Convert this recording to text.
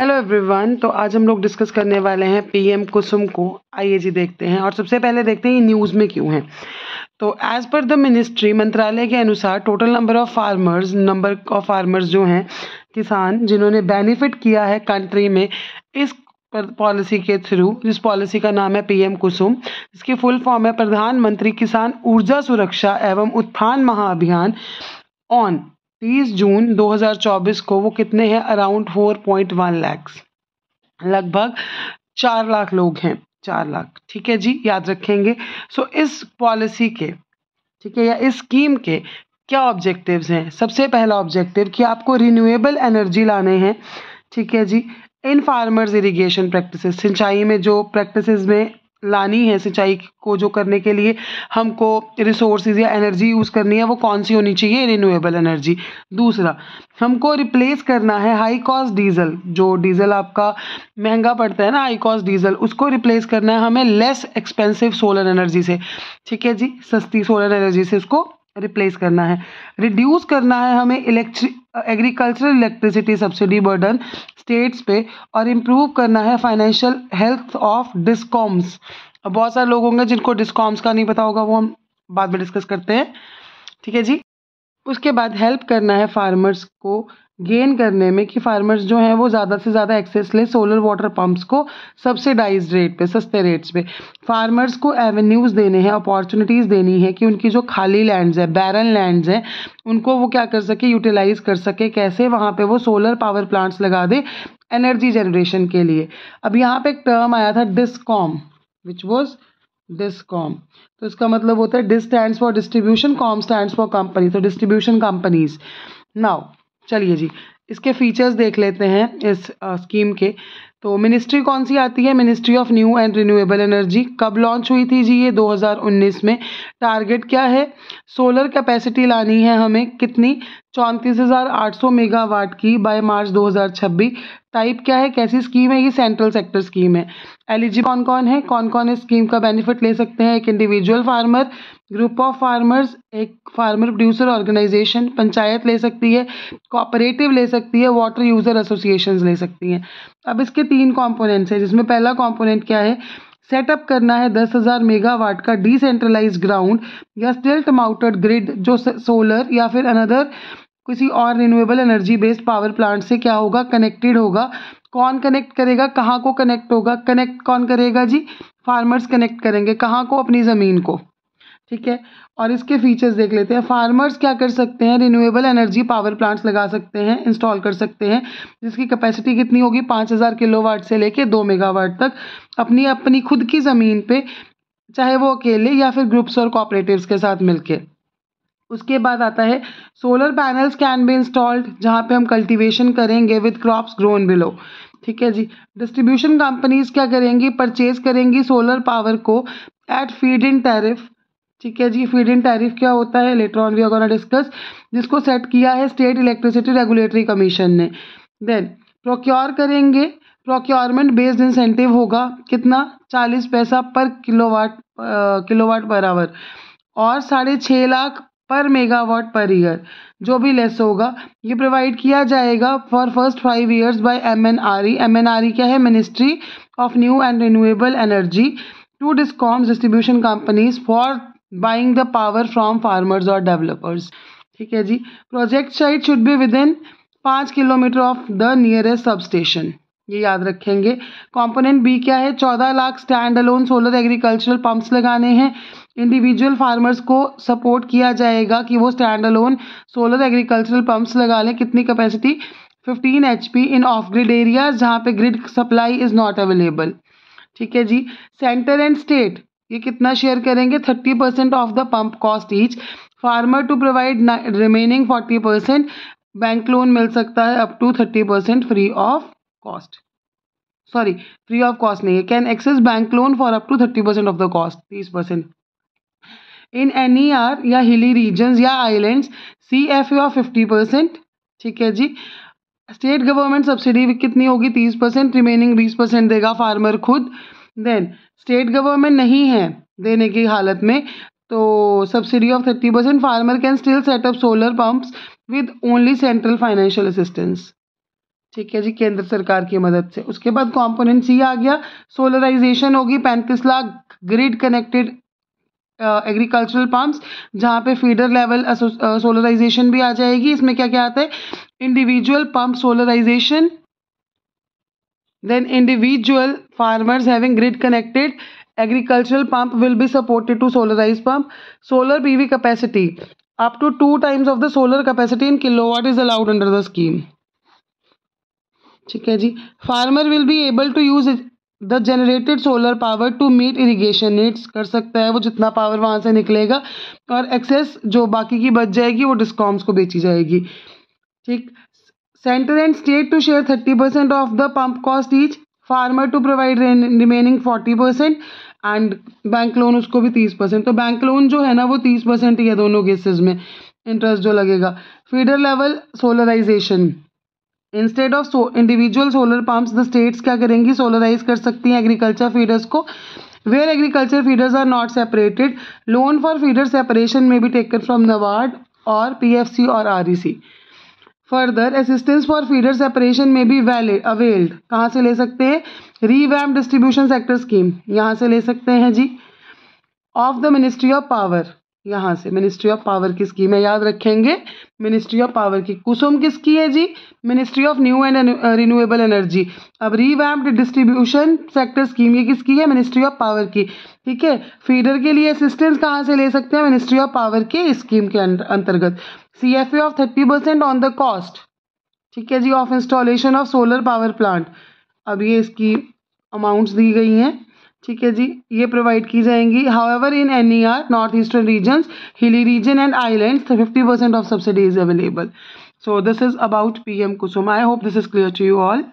hello everyone तो आज हम लोग डिस्कस करने वाले हैं पीएम कुसुम को आइए जी देखते हैं और सबसे पहले देखते हैं न्यूज़ में क्यों है तो एज पर द मिनिस्ट्री मंत्रालय के अनुसार total number of farmers number of farmers जो हैं किसान जिन्होंने बेनिफिट किया है कंट्री में इस पॉलिसी के थ्रू जिस पॉलिसी का नाम है पीएम कुसुम इसकी फुल फॉर्म है प्रधानमंत्री किसान ऊर्जा सुरक्षा एवं उत्थान महाअभियान ऑन तीस जून 2024 को वो कितने हैं अराउंड 4.1 लैक्स लगभग चार लाख लोग हैं चार लाख ठीक है जी याद रखेंगे सो so, इस पॉलिसी के ठीक है या इस स्कीम के क्या ऑब्जेक्टिव्स हैं सबसे पहला ऑब्जेक्टिव कि आपको रिन्यूएबल एनर्जी लाने हैं ठीक है जी इन फार्मर्स इरिगेशन प्रैक्टिसेस सिंचाई में जो प्रैक्टिसेस में लानी है सिंचाई को जो करने के लिए हमको रिसोर्सेज या एनर्जी यूज़ करनी है वो कौन सी होनी चाहिए रिन्यूएबल एनर्जी दूसरा हमको रिप्लेस करना है हाई कॉस्ट डीजल जो डीजल आपका महंगा पड़ता है ना हाई कॉस्ट डीजल उसको रिप्लेस करना है हमें लेस एक्सपेंसिव सोलर एनर्जी से ठीक है जी सस्ती सोलर एनर्जी से उसको रिप्लेस करना है रिड्यूस करना है हमें electric agricultural electricity subsidy burden states पे और इम्प्रूव करना है फाइनेंशियल हेल्थ ऑफ डिस्कॉम्स बहुत सारे लोग होंगे जिनको डिस्कॉम्स का नहीं पता होगा वो हम बाद में डिस्कस करते हैं ठीक है जी उसके बाद हेल्प करना है फार्मर्स को गेन करने में कि फार्मर्स जो हैं वो ज़्यादा से ज़्यादा एक्सेस लें सोलर वाटर पम्प्स को सब्सिडाइज रेट पे सस्ते रेट्स पे फार्मर्स को एवेन्यूज़ देने हैं अपॉर्चुनिटीज़ देनी है कि उनकी जो खाली लैंड्स है बैरन लैंड्स हैं उनको वो क्या कर सके यूटिलाइज़ कर सके कैसे वहाँ पर वो सोलर पावर प्लांट्स लगा दें एनर्जी जनरेशन के लिए अब यहाँ पर एक टर्म आया था discom which was dis com तो इसका मतलब होता है dis stand for distribution com stand for company तो डिस्ट्रीब्यूशन कंपनीज नाउ चलिए जी इसके फीचर्स देख लेते हैं इस स्कीम uh, के तो मिनिस्ट्री कौन सी आती है ministry of new and renewable energy कब लॉन्च हुई थी जी ये 2019 में टारगेट क्या है सोलर कैपेसिटी लानी है हमें कितनी चौंतीस हज़ार आठ सौ मेगावाट की बाय मार्च 2026 टाइप क्या है कैसी स्कीम है ये सेंट्रल सेक्टर स्कीम है एलिजिबल कौन कौन है कौन कौन इस स्कीम का बेनिफिट ले सकते हैं एक individual farmer group of farmers एक फार्मर प्रोड्यूसर ऑर्गेनाइजेशन पंचायत ले सकती है कोऑपरेटिव ले सकती है वाटर यूज़र एसोसिएशन ले सकती हैं अब इसके तीन कॉम्पोनेंट्स है जिसमें पहला कॉम्पोनेंट क्या है सेटअप करना है दस हज़ार मेगावाट का डिसेंट्रलाइज ग्राउंड या स्टिल्ट माउटेड ग्रिड जो सोलर या फिर अनदर किसी और renewable energy based power plant से क्या होगा कनेक्टेड होगा कौन कनेक्ट करेगा कहाँ को कनेक्ट होगा कनेक्ट कौन करेगा जी फार्मर्स कनेक्ट करेंगे कहाँ को अपनी ज़मीन को ठीक है और इसके फीचर्स देख लेते हैं फार्मर्स क्या कर सकते हैं रिन्यूएबल एनर्जी पावर प्लांट्स लगा सकते हैं इंस्टॉल कर सकते हैं जिसकी कैपेसिटी कितनी होगी पाँच हज़ार किलोवाट से लेके दो मेगावाट तक अपनी अपनी खुद की ज़मीन पे चाहे वो अकेले या फिर ग्रुप्स और कॉपरेटिव के साथ मिलके उसके बाद आता है solar panels can be installed जहाँ पर हम कल्टिवेशन करेंगे विद क्रॉप्स ग्रोन बिलो ठीक है जी डिस्ट्रीब्यूशन कंपनीज क्या करेंगी परचेज करेंगी सोलर पावर को एट फीड इन टैरिफ ठीक है जी फीड इन टैरिफ क्या होता है लेटर ऑन वी डिस्कस जिसको सेट किया है स्टेट इलेक्ट्रिसिटी रेगुलेटरी कमीशन ने देन प्रोक्योर करेंगे प्रोक्योरमेंट बेस्ड इंसेंटिव होगा कितना चालीस पैसा पर किलोवाट किलोवाट पर आवर और साढ़े छः लाख पर मेगावाट पर ईयर जो भी लेस होगा ये प्रोवाइड किया जाएगा for first five years by M N R E M N R E क्या है ministry of new and renewable energy to discoms distribution companies for buying the power from farmers और developers ठीक है जी project site should be within पाँच kilometre of the nearest sub station ये याद रखेंगे कंपोनेंट बी क्या है चौदह lakh stand alone solar agricultural pumps लगाने हैं इंडिविजुअल फार्मर्स को सपोर्ट किया जाएगा कि वो stand alone solar agricultural pumps लगा लें कितनी capacity 15 H in off grid areas जहाँ पे grid supply is not available ठीक है जी सेंटर एंड स्टेट ये कितना शेयर करेंगे thirty percent of the pump cost each farmer to provide remaining forty percent bank loan मिल सकता है up to thirty percent free of cost sorry free of cost नहीं है can access bank loan for up to thirty percent of the cost तीस percent in any R या hilly region या island C F of fifty percent ठीक है जी state government subsidy कितनी होगी तीस परसेंट रिमेनिंग बीस परसेंट देगा फार्मर खुद देन स्टेट गवर्नमेंट नहीं है देने की हालत में तो subsidy of thirty percent farmer can still setup solar pumps with only central financial assistance ठीक है जी केंद्र सरकार की मदद से उसके बाद कॉम्पोनेंट सी आ गया सोलराइजेशन होगी पैंतीस lakh grid connected agricultural pumps जहाँ पे फीडर लेवल सोलराइजेशन भी आ जाएगी इसमें क्या क्या आता है individual pump solarisation then individual farmers having grid connected agricultural pump will be supported to solarized pump solar pv capacity up to two times of the solar capacity in kilowatt is allowed under the scheme ठीक है जी farmer will be able to use the generated solar power to meet irrigation needs कर सकता है वो जितना power वहाँ से निकलेगा और एक्सेस जो बाकी की बच जाएगी वो डिस्कॉम्स को बेची जाएगी ठीक centre and state to share thirty percent of the pump cost each farmer to provide remaining forty percent and bank loan उसको भी तीस परसेंट तो बैंक लोन जो है ना वो तीस परसेंट ही है दोनों केसेस में इंटरेस्ट जो लगेगा feeder level solarisation instead of individual solar pumps the states क्या करेंगी सोलराइज कर सकती हैं एग्रीकल्चर फीडर्स को where agriculture feeders are not separated loan for feeder separation में भी टेकन फ्रॉम नवार्ड और पी एफ सी और R E C further assistance for feeder separation में भी वैलिड अवेल्ड कहाँ से ले सकते हैं रीवैम डिस्ट्रीब्यूशन सेक्टर स्कीम यहाँ से ले सकते हैं जी of the ministry of power यहाँ से मिनिस्ट्री ऑफ पावर की स्कीम है याद रखेंगे मिनिस्ट्री ऑफ पावर की कुसुम किसकी है जी ministry of new and renewable energy अब रीवैम्ड डिस्ट्रीब्यूशन सेक्टर स्कीम ये किसकी है मिनिस्ट्री ऑफ पावर की ठीक है फीडर के लिए असिस्टेंस कहाँ से ले सकते हैं मिनिस्ट्री ऑफ पावर के स्कीम के अंतर्गत C F A of thirty percent on the cost ठीक है जी of installation of solar power plant अब ये इसकी अमाउंट्स दी गई हैं ठीक है जी ये प्रोवाइड की जाएंगी however in N E R north eastern region hilly region and island fifty percent of subsidy is available so this is about P M Kusum I hope this is clear to you all